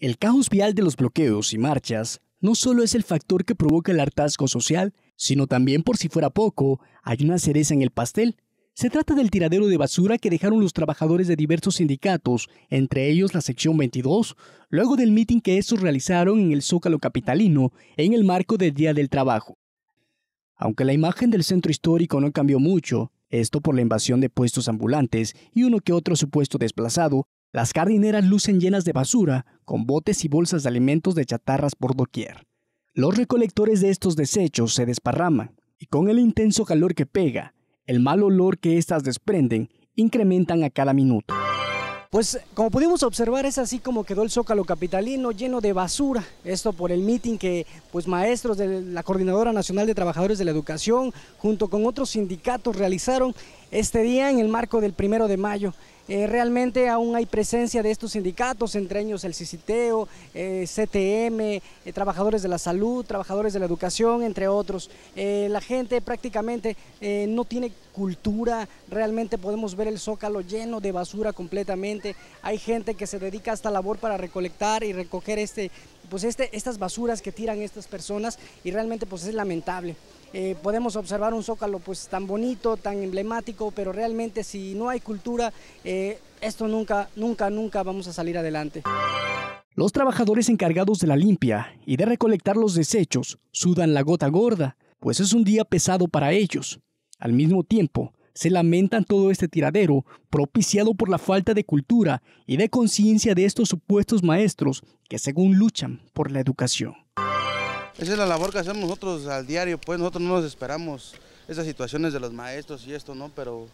El caos vial de los bloqueos y marchas no solo es el factor que provoca el hartazgo social, sino también por si fuera poco, hay una cereza en el pastel. Se trata del tiradero de basura que dejaron los trabajadores de diversos sindicatos, entre ellos la sección 22, luego del mitin que estos realizaron en el Zócalo Capitalino en el marco del Día del Trabajo. Aunque la imagen del centro histórico no cambió mucho, esto por la invasión de puestos ambulantes y uno que otro supuesto desplazado, las jardineras lucen llenas de basura, con botes y bolsas de alimentos de chatarras por doquier. Los recolectores de estos desechos se desparraman y con el intenso calor que pega, el mal olor que estas desprenden incrementan a cada minuto. Pues como pudimos observar es así como quedó el Zócalo Capitalino lleno de basura. Esto por el mitin que pues maestros de la Coordinadora Nacional de Trabajadores de la Educación junto con otros sindicatos realizaron este día en el marco del primero de mayo. Eh, realmente aún hay presencia de estos sindicatos, entre ellos el CICITEO, eh, CTM, eh, trabajadores de la salud, trabajadores de la educación, entre otros. la gente prácticamente no tiene cultura, realmente podemos ver el zócalo lleno de basura completamente. Hay gente que se dedica a esta labor para recolectar y recoger este pues este, estas basuras que tiran estas personas y realmente pues es lamentable. Eh, podemos observar un zócalo pues tan bonito, tan emblemático, pero realmente si no hay cultura, eh, esto nunca, nunca, nunca vamos a salir adelante. Los trabajadores encargados de la limpia y de recolectar los desechos sudan la gota gorda, pues es un día pesado para ellos. Al mismo tiempo, se lamentan todo este tiradero, propiciado por la falta de cultura y de conciencia de estos supuestos maestros que según luchan por la educación. Esa es la labor que hacemos nosotros al diario, pues nosotros no nos esperamos esas situaciones de los maestros y esto, ¿no? Pero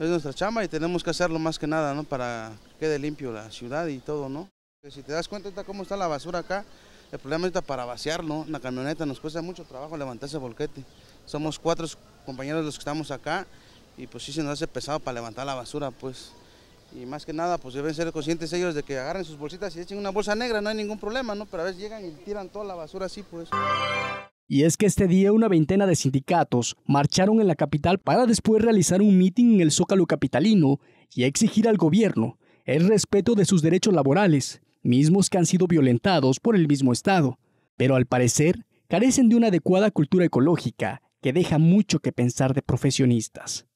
es nuestra chamba y tenemos que hacerlo más que nada, ¿no? Para que quede limpio la ciudad y todo, ¿no? Si te das cuenta cómo está la basura acá, el problema está para vaciarlo, la camioneta nos cuesta mucho trabajo levantar ese volquete. Somos cuatro compañeros los que estamos acá y pues sí se nos hace pesado para levantar la basura, pues. Y más que nada, pues deben ser conscientes ellos de que agarren sus bolsitas y echen una bolsa negra, no hay ningún problema, ¿no? Pero a veces llegan y tiran toda la basura así, pues. Y es que este día una veintena de sindicatos marcharon en la capital para después realizar un mitin en el Zócalo capitalino y exigir al gobierno el respeto de sus derechos laborales, mismos que han sido violentados por el mismo Estado, pero al parecer carecen de una adecuada cultura ecológica que deja mucho que pensar de profesionistas.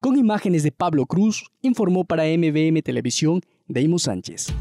Con imágenes de Pablo Cruz, informó para MBM Televisión Deimo Sánchez.